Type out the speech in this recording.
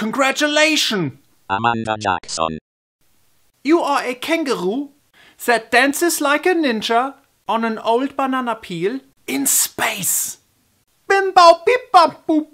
Congratulations! Amanda Jackson. You are a kangaroo that dances like a ninja on an old banana peel in space. Bim bow beep bop boop.